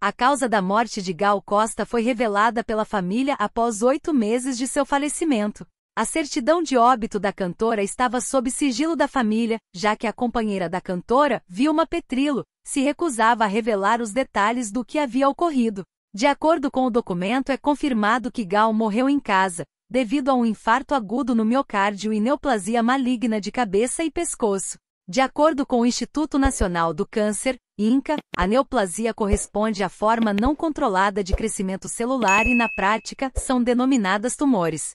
A causa da morte de Gal Costa foi revelada pela família após oito meses de seu falecimento. A certidão de óbito da cantora estava sob sigilo da família, já que a companheira da cantora, Vilma Petrilo, se recusava a revelar os detalhes do que havia ocorrido. De acordo com o documento, é confirmado que Gal morreu em casa, devido a um infarto agudo no miocárdio e neoplasia maligna de cabeça e pescoço. De acordo com o Instituto Nacional do Câncer, INCA, a neoplasia corresponde à forma não controlada de crescimento celular e, na prática, são denominadas tumores.